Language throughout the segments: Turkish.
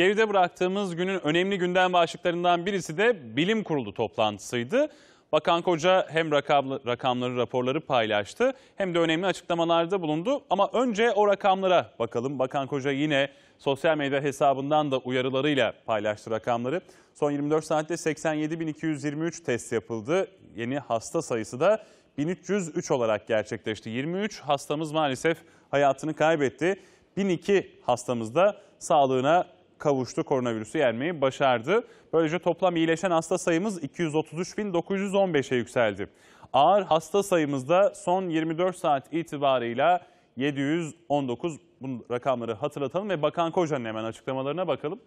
Geride bıraktığımız günün önemli gündem başlıklarından birisi de bilim kurulu toplantısıydı. Bakan Koca hem rakamları, raporları paylaştı hem de önemli açıklamalarda bulundu. Ama önce o rakamlara bakalım. Bakan Koca yine sosyal medya hesabından da uyarılarıyla paylaştı rakamları. Son 24 saatte 87.223 test yapıldı. Yeni hasta sayısı da 1303 olarak gerçekleşti. 23 hastamız maalesef hayatını kaybetti. 1002 hastamız da sağlığına kavuştu. Koronavirüsü yenmeyi başardı. Böylece toplam iyileşen hasta sayımız 233.915'e yükseldi. Ağır hasta sayımız da son 24 saat itibarıyla 719. Bu rakamları hatırlatalım ve Bakan Koca'nın hemen açıklamalarına bakalım.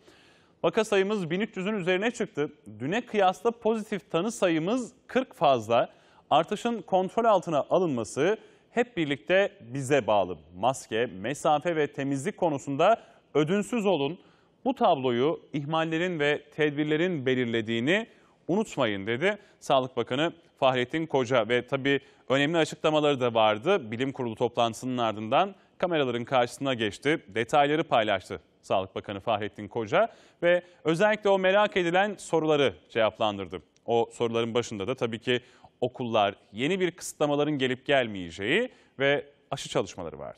Vaka sayımız 1300'ün üzerine çıktı. Düne kıyasla pozitif tanı sayımız 40 fazla. Artışın kontrol altına alınması hep birlikte bize bağlı. Maske, mesafe ve temizlik konusunda ödünsüz olun. Bu tabloyu ihmallerin ve tedbirlerin belirlediğini unutmayın dedi Sağlık Bakanı Fahrettin Koca ve tabii önemli açıklamaları da vardı. Bilim Kurulu toplantısının ardından kameraların karşısına geçti. Detayları paylaştı Sağlık Bakanı Fahrettin Koca ve özellikle o merak edilen soruları cevaplandırdı. O soruların başında da tabii ki okullar, yeni bir kısıtlamaların gelip gelmeyeceği ve aşı çalışmaları vardı.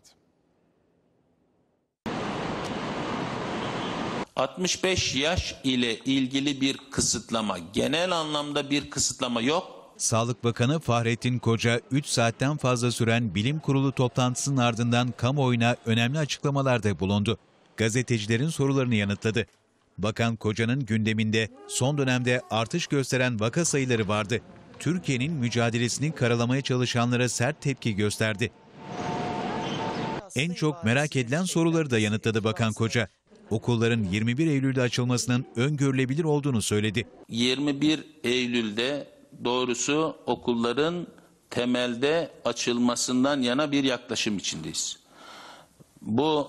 65 yaş ile ilgili bir kısıtlama, genel anlamda bir kısıtlama yok. Sağlık Bakanı Fahrettin Koca 3 saatten fazla süren bilim kurulu toplantısının ardından kamuoyuna önemli açıklamalarda bulundu. Gazetecilerin sorularını yanıtladı. Bakan Koca'nın gündeminde son dönemde artış gösteren vaka sayıları vardı. Türkiye'nin mücadelesini karalamaya çalışanlara sert tepki gösterdi. En çok merak edilen soruları da yanıtladı Bakan Koca okulların 21 Eylül'de açılmasının öngörülebilir olduğunu söyledi. 21 Eylül'de doğrusu okulların temelde açılmasından yana bir yaklaşım içindeyiz. Bu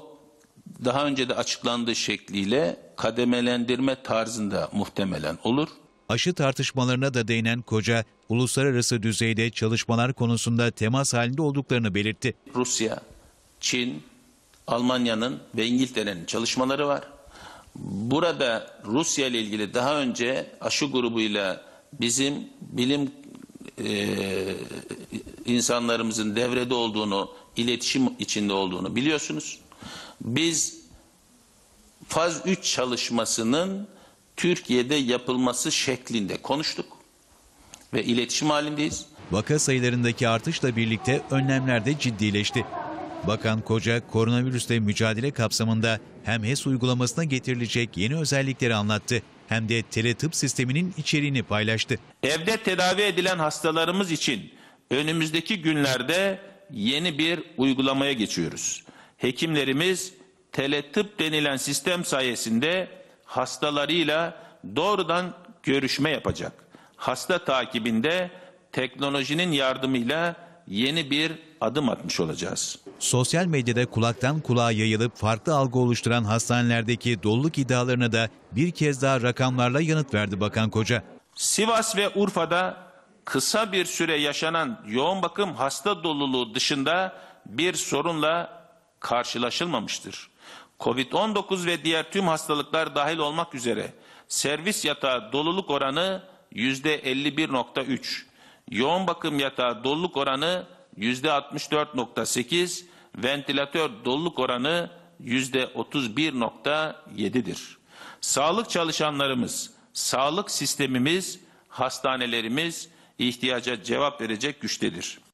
daha önce de açıklandığı şekliyle kademelendirme tarzında muhtemelen olur. Aşı tartışmalarına da değinen koca, uluslararası düzeyde çalışmalar konusunda temas halinde olduklarını belirtti. Rusya, Çin, Almanya'nın ve İngiltere'nin çalışmaları var. Burada Rusya ile ilgili daha önce aşı grubuyla bizim bilim e, insanlarımızın devrede olduğunu, iletişim içinde olduğunu biliyorsunuz. Biz faz 3 çalışmasının Türkiye'de yapılması şeklinde konuştuk ve iletişim halindeyiz. Vaka sayılarındaki artışla birlikte önlemler de ciddileşti. Bakan Koca koronavirüsle mücadele kapsamında hem HES uygulamasına getirilecek yeni özellikleri anlattı hem de tele teletip sisteminin içeriğini paylaştı. Evde tedavi edilen hastalarımız için önümüzdeki günlerde yeni bir uygulamaya geçiyoruz. Hekimlerimiz teletip denilen sistem sayesinde hastalarıyla doğrudan görüşme yapacak. Hasta takibinde teknolojinin yardımıyla yeni bir adım atmış olacağız sosyal medyada kulaktan kulağa yayılıp farklı algı oluşturan hastanelerdeki doluluk iddialarına da bir kez daha rakamlarla yanıt verdi Bakan Koca. Sivas ve Urfa'da kısa bir süre yaşanan yoğun bakım hasta doluluğu dışında bir sorunla karşılaşılmamıştır. Covid-19 ve diğer tüm hastalıklar dahil olmak üzere servis yatağı doluluk oranı yüzde %51.3, yoğun bakım yatağı doluluk oranı yüzde 64.8, ventilatör doluluk oranı yüzde 31.7'dir. Sağlık çalışanlarımız, sağlık sistemimiz, hastanelerimiz ihtiyaca cevap verecek güçtedir.